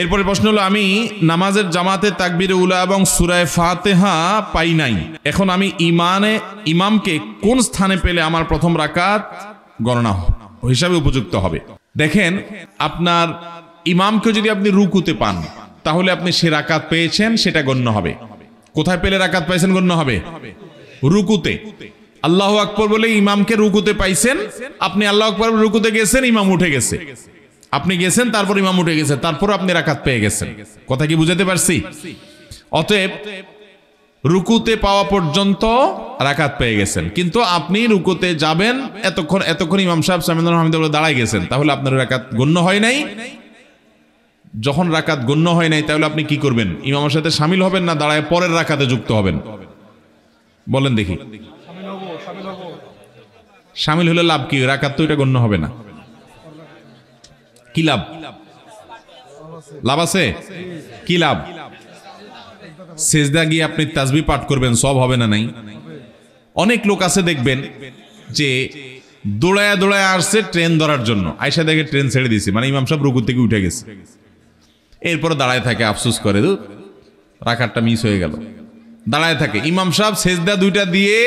এরপরে প্রশ্ন হলো আমি নামাজের জামাতে তাকবির উলা এবং সুরায় ফাতেহা পাই নাই এখন আমি ইমানে ইমামকে কোন স্থানে পেলে আমার প্রথম রাকাত গণনা হিসাবে উপযুক্ত হবে দেখেন আপনার ইমামকে যদি আপনি রুকুতে পান তাহলে আপনি সে রাকাত পেয়েছেন সেটা গণ্য হবে কোথায় পেলে রাকাত পাইছেন গণ্য হবে রুকুতে আল্লাহ আকবর বলে ইমামকে রুকুতে পাইছেন আপনি আল্লাহ আকবর রুকুতে গেছেন ইমাম উঠে গেছে আপনি গেছেন তারপর ইমাম উঠে গেছে তারপর আপনি রাখাত পেয়ে গেছেন কথা কি বুঝাতে পারছি অতএব রুকুতে পাওয়া পর্যন্ত রাখাত পেয়ে গেছেন কিন্তু আপনি রুকুতে যাবেন এতক্ষণ এতক্ষণ ইমাম সাহেব সামিদুল হামিদুল্লাহ দাঁড়ায় গেছেন তাহলে আপনার রাখাত গণ্য হয় নাই যখন রাকাত গণ্য হয় নাই তাহলে আপনি কি করবেন ইমামের সাথে সামিল হবেন না দাঁড়ায় পরের রাকাতে যুক্ত হবেন বলেন দেখি সামিল হলে লাভ কি রাকাত তো এটা গণ্য হবে না কি লাভ লাভ আছে কি লাভ সেজদা গিয়ে আপনি তাজবি পাঠ করবেন সব হবে না নাই অনেক লোক আছে দেখবেন যে দোড়ায় দোড়ায় আসছে ট্রেন ধরার জন্য আয়সা দেখে ট্রেন ছেড়ে দিছে মানে ইমাম সাহেব রুকুর থেকে উঠে গেছে এরপর দাঁড়ায় থাকে আফসোস করে দু রাখারটা মিস হয়ে গেল দাঁড়ায় থাকে ইমাম সাহেব সেজদা দুইটা দিয়ে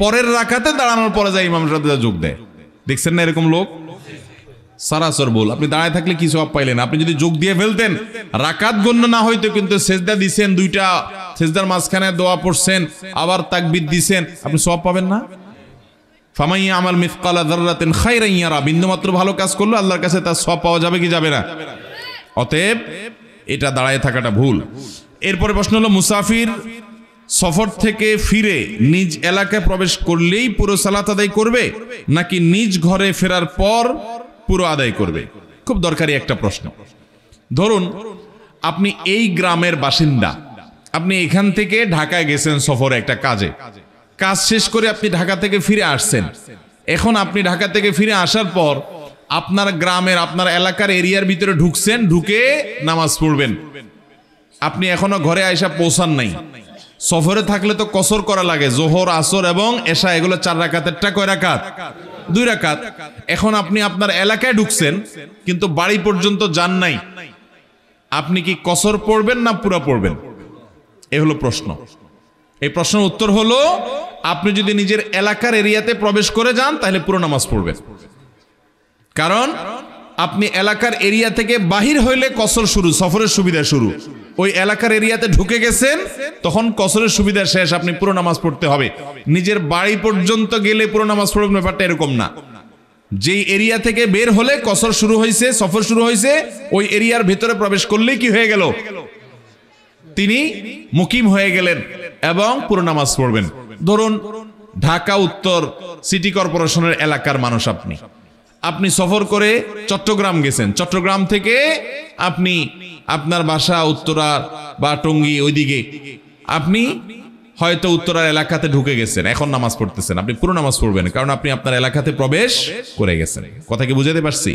পরের রাখাতে দাঁড়ানোর পরে যায় ইমাম সাহেব যোগ দেয় দেখছেন না এরকম লোক সারাসর বল আপনি দাঁড়ায় থাকলে কি সব পাইলেন আপনি যদি যোগ দিয়ে ফেলতেন রাকাত গণ্য না হইতো কিন্তু সেজদা দিছেন দুইটা সেজদার মাঝখানে দোয়া পড়ছেন আবার তাকবিদ দিছেন আপনি সব পাবেন না ফামাইয়া আমার বিন্দুমাত্র ভালো কাজ আল্লাহর কাছে তার সব পাওয়া যাবে কি যাবে না অতএব এটা দাঁড়ায় থাকাটা ভুল এরপরে প্রশ্ন মুসাফির সফর থেকে ফিরে নিজ এলাকায় প্রবেশ করলেই পুরো সালাত আদায় করবে নাকি নিজ ঘরে ফেরার পর পুরো আদায় করবে খুব দরকারি একটা প্রশ্ন ধরুন আপনি এই গ্রামের বাসিন্দা আপনি এখান থেকে ঢাকায় গেছেন সফরে একটা কাজে কাজ শেষ করে আপনি ঢাকা থেকে ফিরে আসছেন এখন আপনি ঢাকা থেকে ফিরে আসার পর আপনার গ্রামের আপনার এলাকার এরিয়ার ভিতরে ঢুকছেন ঢুকে নামাজ পড়বেন আপনি এখনো ঘরে আয়সা পৌঁছান নাই সফরে থাকলে তো কসর করা লাগে জোহর আসর এবং এসা এগুলো চার একটা কয় রাখাত দুই রাকাত এখন আপনি আপনার এলাকায় ঢুকছেন কিন্তু বাড়ি পর্যন্ত যান নাই আপনি কি কসর পড়বেন না পুরা পড়বেন এ হলো প্রশ্ন এই প্রশ্নের উত্তর হলো আপনি যদি নিজের এলাকার এরিয়াতে প্রবেশ করে যান তাহলে পুরো নামাজ পড়বেন কারণ আপনি এলাকার এরিয়া থেকে বাহির হইলে কসর শুরু সফরের সুবিধা শুরু ওই এলাকার এরিয়াতে ঢুকে গেছেন তখন কসরের সুবিধা শেষ আপনি পুরো নামাজ পড়তে হবে নিজের বাড়ি পর্যন্ত গেলে পুরো নামাজ পড়বেন ব্যাপারটা এরকম না যেই এরিয়া থেকে বের হলে কসর শুরু হয়েছে সফর শুরু হয়েছে ওই এরিয়ার ভেতরে প্রবেশ করলেই কি হয়ে গেল তিনি মুকিম হয়ে গেলেন এবং পুরো নামাজ পড়বেন ধরুন ঢাকা উত্তর সিটি কর্পোরেশনের এলাকার মানুষ আপনি আপনি সফর করে চট্টগ্রাম গেছেন চট্টগ্রাম থেকে আপনি আপনার বাসা উত্তরার বা টঙ্গী ওইদিকে আপনি হয়তো উত্তরার এলাকাতে ঢুকে গেছেন এখন নামাজ পড়তেছেন আপনি পুরো নামাজ পড়বেন কারণ আপনি আপনার এলাকাতে প্রবেশ করে গেছেন কথা কি বুঝাতে পারছি